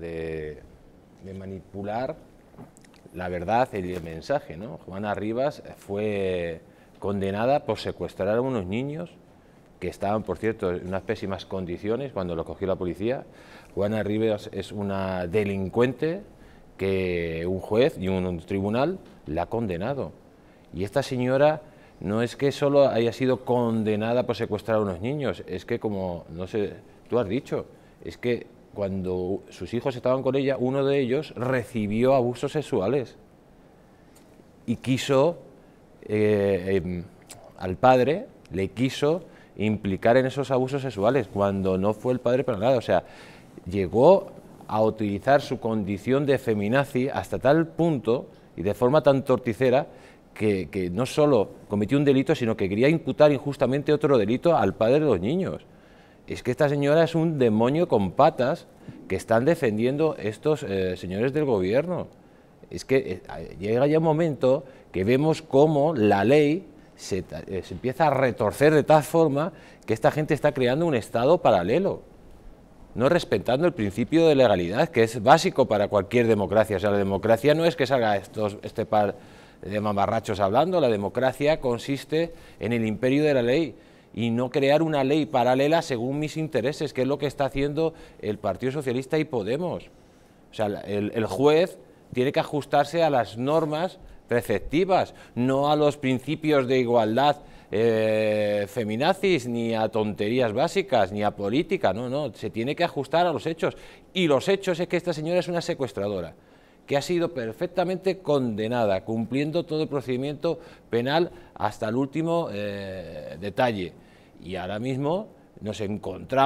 de, manipular la verdad y el mensaje. ¿no? Juana Rivas fue condenada por secuestrar a unos niños que estaban, por cierto, en unas pésimas condiciones cuando lo cogió la policía. Juana Rivas es una delincuente que un juez y un tribunal la ha condenado. Y esta señora no es que solo haya sido condenada por secuestrar a unos niños, es que como, no sé, tú has dicho, es que cuando sus hijos estaban con ella, uno de ellos recibió abusos sexuales y quiso, eh, em, al padre le quiso implicar en esos abusos sexuales, cuando no fue el padre para nada. O sea, llegó a utilizar su condición de feminazi hasta tal punto y de forma tan torticera que, que no solo cometió un delito, sino que quería imputar injustamente otro delito al padre de los niños es que esta señora es un demonio con patas que están defendiendo estos eh, señores del gobierno. Es que eh, llega ya un momento que vemos cómo la ley se, eh, se, empieza a retorcer de tal forma que esta gente está creando un Estado paralelo, no respetando el principio de legalidad, que es básico para cualquier democracia. O sea, la democracia no es que salga estos, este par de mamarrachos hablando, la democracia consiste en el imperio de la ley y no crear una ley paralela según mis intereses, que es lo que está haciendo el Partido Socialista y Podemos. O sea, el, juez tiene que ajustarse a las normas preceptivas, no a los principios de igualdad eh, feminazis, ni a tonterías básicas, ni a política, no, no, se tiene que ajustar a los hechos. Y los hechos es que esta señora es una secuestradora, que ha sido perfectamente condenada, cumpliendo todo el procedimiento penal hasta el último eh, detalle. Y ahora mismo nos encontramos.